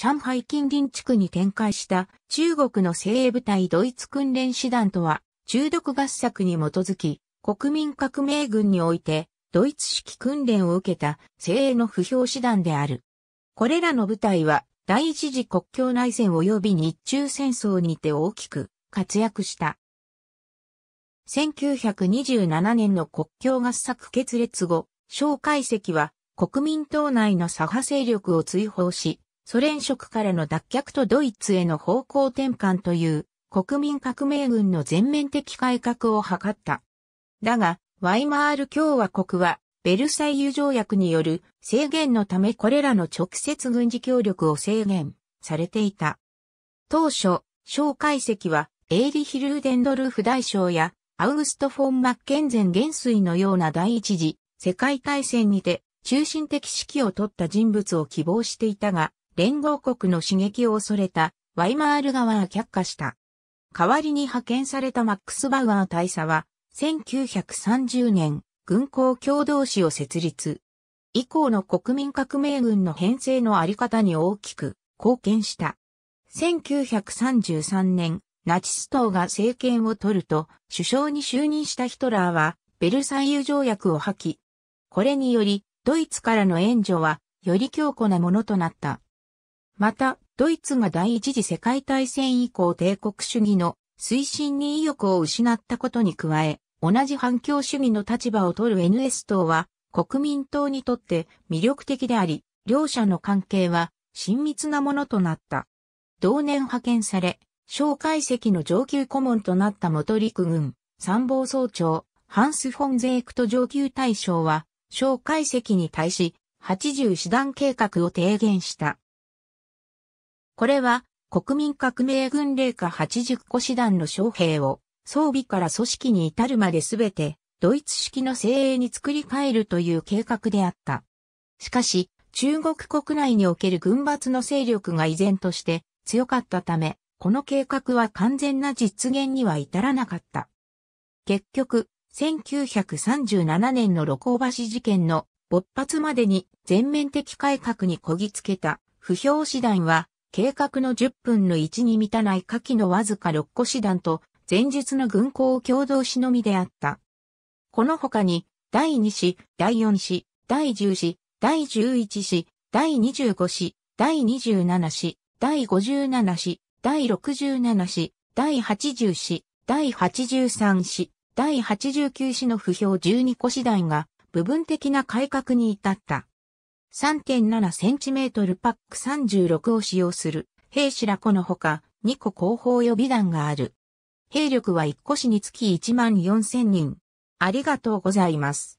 上海近隣地区に展開した中国の精鋭部隊ドイツ訓練師団とは中毒合作に基づき国民革命軍においてドイツ式訓練を受けた精鋭の不評師団である。これらの部隊は第一次国境内戦及び日中戦争にて大きく活躍した。1927年の国境合作決裂後、蒋介石は国民党内の左派勢力を追放し、ソ連職からの脱却とドイツへの方向転換という国民革命軍の全面的改革を図った。だが、ワイマール共和国はベルサイユ条約による制限のためこれらの直接軍事協力を制限されていた。当初、蒋介石はエーリヒルーデンドルフ大将やアウグスト・フォン・マッケンゼン元帥のような第一次世界大戦にて中心的指揮を取った人物を希望していたが、連合国の刺激を恐れたワイマール側は却下した。代わりに派遣されたマックス・バウアー大佐は、1930年、軍港共同市を設立。以降の国民革命軍の編成のあり方に大きく貢献した。1933年、ナチス党が政権を取ると、首相に就任したヒトラーは、ベルサイユ条約を破棄。これにより、ドイツからの援助は、より強固なものとなった。また、ドイツが第一次世界大戦以降帝国主義の推進に意欲を失ったことに加え、同じ反共主義の立場を取る NS 党は国民党にとって魅力的であり、両者の関係は親密なものとなった。同年派遣され、小解析の上級顧問となった元陸軍参謀総長、ハンス・フォン・ゼークと上級大将は、小解析に対し、80師団計画を提言した。これは国民革命軍令下80個師団の将兵を装備から組織に至るまで全てドイツ式の精鋭に作り変えるという計画であった。しかし、中国国内における軍閥の勢力が依然として強かったため、この計画は完全な実現には至らなかった。結局、1937年の露光橋事件の勃発までに全面的改革にこぎつけた不評師団は計画の10分の1に満たない下記のわずか6個師団と、前述の軍港共同しのみであった。この他に、第2師、第4師、第10師、第11師、第25師、第27師、第57師、第67師、第80師、第83師、第89師の不評12個師団が部分的な改革に至った。3.7cm パック36を使用する兵士らこのほか2個後方予備団がある。兵力は1個市につき1万4000人。ありがとうございます。